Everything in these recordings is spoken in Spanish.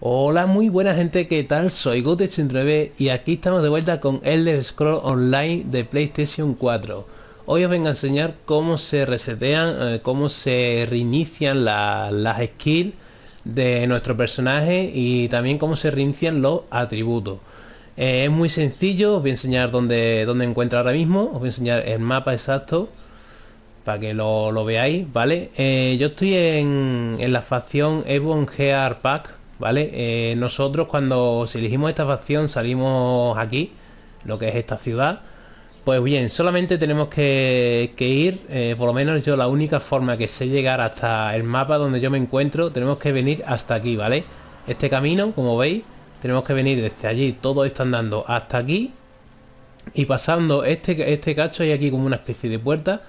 Hola, muy buena gente, ¿qué tal? Soy Gote89 y aquí estamos de vuelta con Elder Scroll Online de PlayStation 4. Hoy os vengo a enseñar cómo se resetean, eh, cómo se reinician las skills de nuestro personaje y también cómo se reinician los atributos. Eh, es muy sencillo, os voy a enseñar dónde, dónde encuentro ahora mismo, os voy a enseñar el mapa exacto para que lo, veáis, ¿vale? Eh, yo estoy en, en la facción Ebon Gear Pack ¿vale? Eh, nosotros cuando si elegimos esta facción salimos aquí, lo que es esta ciudad. Pues bien, solamente tenemos que, ir, eh, por lo menos yo la única forma que sé llegar hasta el mapa donde yo me encuentro, tenemos que venir hasta aquí, ¿vale? Este camino, como veis, tenemos que venir desde allí, todo está andando hasta aquí. Y pasando este, este cacho y aquí como una especie de puerta,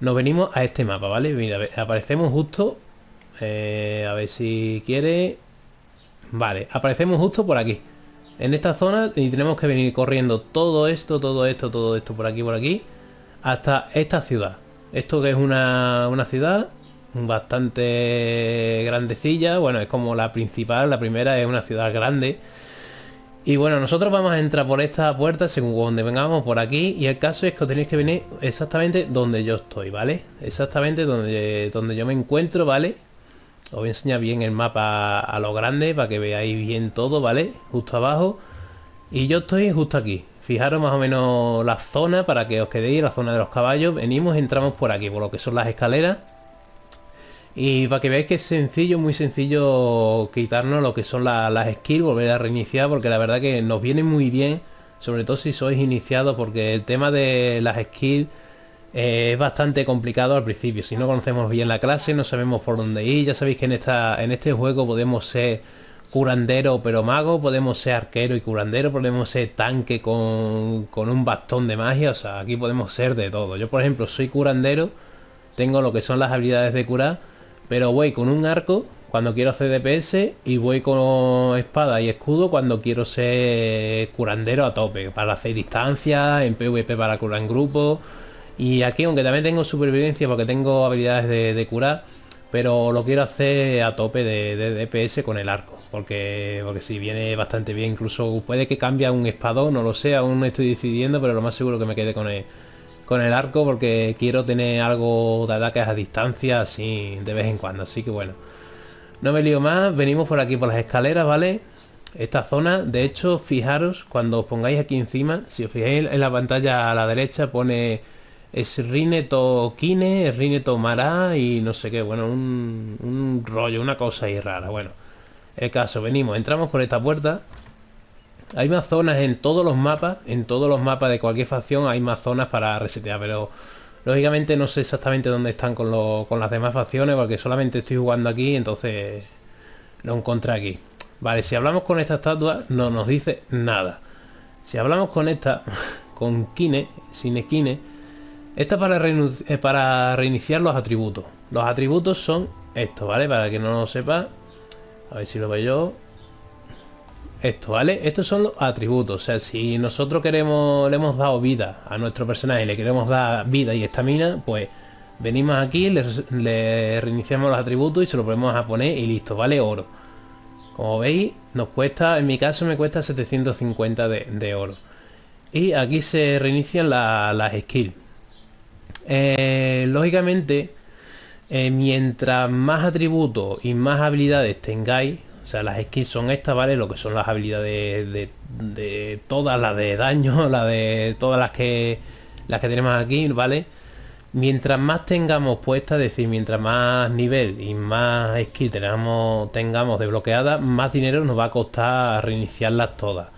nos venimos a este mapa, ¿vale? Mira, aparecemos justo, eh, a ver si quiere, Vale, aparecemos justo por aquí. En esta zona y tenemos que venir corriendo todo esto, todo esto, todo esto, por aquí, por aquí, hasta esta ciudad. Esto que es una, ciudad bastante grandecilla, bueno, es como la principal, la primera es una ciudad grande. Y bueno, nosotros vamos a entrar por esta puerta según donde vengamos por aquí y el caso es que tenéis que venir exactamente donde yo estoy, ¿vale? Exactamente donde, donde yo me encuentro, ¿vale? os voy a enseñar bien el mapa a lo grande para que veáis bien todo, ¿vale? Justo abajo. Y yo estoy justo aquí. Fijaros más o menos la zona para que os quedéis, la zona de los caballos. Venimos, entramos por aquí, por lo que son las escaleras. Y para que veáis que es sencillo, muy sencillo quitarnos lo que son las skills, volver a reiniciar, porque la verdad que nos viene muy bien, sobre todo si sois iniciados, porque el tema de las skills eh, es bastante complicado al principio, si no conocemos bien la clase, no sabemos por dónde ir, ya sabéis que en, esta, en este juego podemos ser curandero pero mago, podemos ser arquero y curandero, podemos ser tanque con, con un bastón de magia, o sea, aquí podemos ser de todo. Yo por ejemplo soy curandero, tengo lo que son las habilidades de curar, pero voy con un arco cuando quiero hacer DPS y voy con espada y escudo cuando quiero ser curandero a tope, para hacer distancia, en PvP para curar en grupo, y aquí, aunque también tengo supervivencia porque tengo habilidades de, curar, pero lo quiero hacer a tope de, DPS con el arco, porque porque si viene bastante bien, incluso puede que cambie a un espadón, no lo sé, aún no estoy decidiendo, pero lo más seguro que me quede con el, con el arco porque quiero tener algo de ataques a distancia así de vez en cuando, así que bueno. No me lío más, venimos por aquí por las escaleras, ¿vale? Esta zona, de hecho, fijaros, cuando os pongáis aquí encima, si os fijáis en la pantalla a la derecha pone es Rineto Kine, Rineto Mara y no sé qué, bueno, un, rollo, una cosa ahí rara, bueno. El caso, venimos, entramos por esta puerta. Hay más zonas en todos los mapas, en todos los mapas de cualquier facción hay más zonas para resetear, pero lógicamente no sé exactamente dónde están con, las demás facciones, porque solamente estoy jugando aquí, entonces lo encontré aquí. Vale, si hablamos con esta estatua no nos dice nada. Si hablamos con esta, con Kine, Kine esta para, eh, para reiniciar los atributos. Los atributos son estos, ¿vale? Para que no lo sepa. A ver si lo veo yo. Esto, ¿vale? Estos son los atributos. O sea, si nosotros queremos, le hemos dado vida a nuestro personaje, le queremos dar vida y estamina, pues venimos aquí, le, reiniciamos los atributos y se lo ponemos a poner y listo, vale oro. Como veis, nos cuesta, en mi caso me cuesta 750 de, oro. Y aquí se reinician las skills. Eh, lógicamente, eh, mientras más atributos y más habilidades tengáis, o sea, las skills son estas, ¿vale? Lo que son las habilidades de, todas, las de daño, las de todas las que las que tenemos aquí, ¿vale? Mientras más tengamos puesta, es decir, mientras más nivel y más skill tengamos, tengamos desbloqueada, más dinero nos va a costar reiniciarlas todas.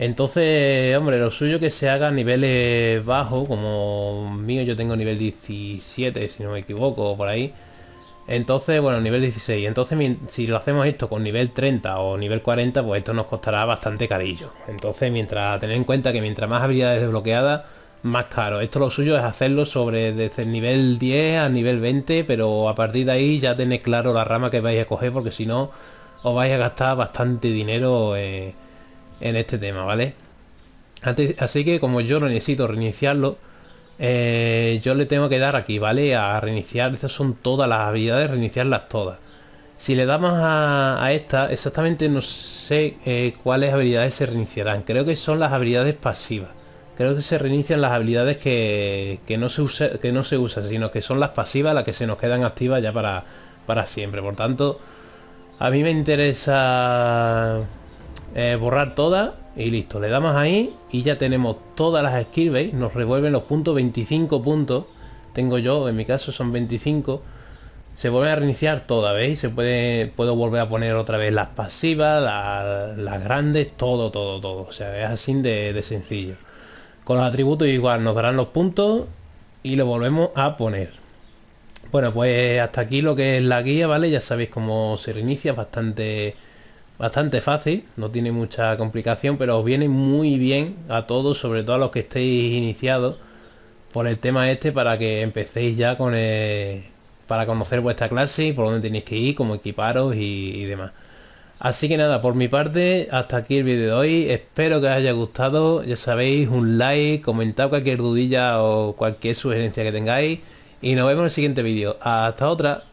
Entonces, hombre, lo suyo que se haga a niveles bajos, como mío yo tengo nivel 17, si no me equivoco, por ahí. Entonces, bueno, nivel 16. Entonces, si lo hacemos esto con nivel 30 o nivel 40, pues esto nos costará bastante carillo. Entonces, mientras tener en cuenta que mientras más habilidades desbloqueadas, más caro. Esto lo suyo es hacerlo sobre desde el nivel 10 al nivel 20, pero a partir de ahí ya tenéis claro la rama que vais a coger, porque si no, os vais a gastar bastante dinero. Eh, en este tema, ¿vale? así que como yo no necesito reiniciarlo, eh, yo le tengo que dar aquí, ¿vale? A reiniciar, estas son todas las habilidades, reiniciarlas todas. Si le damos a, esta, exactamente no sé eh, cuáles habilidades se reiniciarán. Creo que son las habilidades pasivas. Creo que se reinician las habilidades que, no se que no se usan, sino que son las pasivas las que se nos quedan activas ya para, para siempre. Por tanto, a mí me interesa eh, borrar todas y listo. Le damos ahí y ya tenemos todas las skills, ¿veis? Nos revuelven los puntos, 25 puntos. Tengo yo, en mi caso son 25. Se vuelve a reiniciar Toda, ¿veis? Se puede, puedo volver a poner otra vez las pasivas, las grandes, todo, todo, todo. O sea, es así de, de sencillo. Con los atributos igual, nos darán los puntos y lo volvemos a poner. Bueno, pues hasta aquí lo que es la guía, ¿vale? Ya sabéis cómo se reinicia, bastante bastante fácil, no tiene mucha complicación, pero os viene muy bien a todos, sobre todo a los que estéis iniciados por el tema este para que empecéis ya con para conocer vuestra clase y por dónde tenéis que ir, cómo equiparos y, y demás. Así que nada, por mi parte, hasta aquí el vídeo de hoy. Espero que os haya gustado. Ya sabéis, un like, comentad cualquier dudilla o cualquier sugerencia que tengáis. Y nos vemos en el siguiente vídeo. Hasta otra.